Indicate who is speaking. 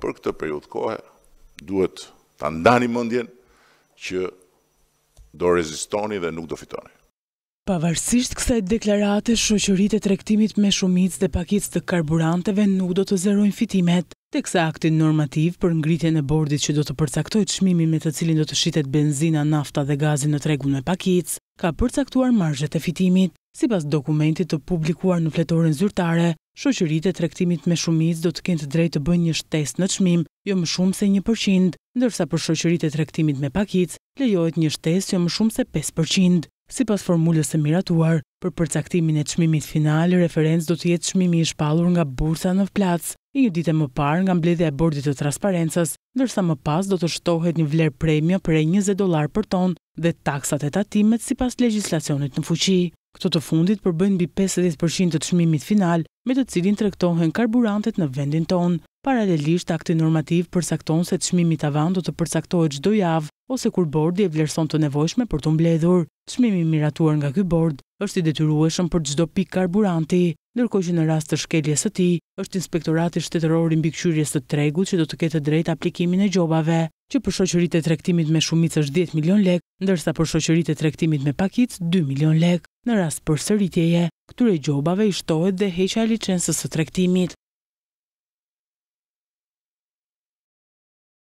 Speaker 1: për këtë periut kohë, duhet të ndani mëndjen që do rezistoni dhe nuk do fitoni.
Speaker 2: Pavarësisht kësa e deklarate, shëqërit e trektimit me shumic dhe pakic të karburanteve nuk do të zerojnë fitimet, të kësa aktin normativ për ngritje në bordit që do të përcaktoj të shmimi me të cilin do të shqitet benzina, nafta dhe gazin në tregun me pakic, ka përcaktuar margjet e fitimit, si pas dokumentit të publikuar në fletorin zyrtare, Shoqëritë e tregtimit me shumicë do të kenë të drejtë të bëjnë një shtesë në çmim, jo më shumë se 1%, ndërsa për shoqëritë e tregtimit me pakicë lejohet një shtesë jo më shumë se 5%. Sipas formulës së miratuar, për përcaktimin e çmimit final, referencë do të jetë çmimi i shpallur nga bursa në i një dite më parë nga mbledhja e bordit të transparencës, ndërsa më pas do të shtohet një vlerë premje për 20 dollar për ton dhe taksat e tatimet sipas legjislacionit në fuqi. Këto të fundit përbëjnë mbi 50% të çmimit final, me të cilin rektohen karburantet në vendin tonë. Paralelisht, akti normativ përsakton se të shmimi të avan do të përsaktohet gjdo javë, ose kur bordi e vlerëson të nevojshme për të mbledhur. Shmimi miratuar nga këj bord është i detyrueshëm për gjdo pik karburanti. Nërko që në rast të shkelje së ti, është inspektorati shtetërori në bikqyrje së tregut që do të ketë drejt aplikimin e gjobave, që për shoqërit e trektimit me shumit është 10 milion lek, ndërsa për shoqërit e trektimit me pakic 2 milion lek. Në rast për sëritjeje, këture gjobave i shtohet dhe heqa e licensës së trektimit.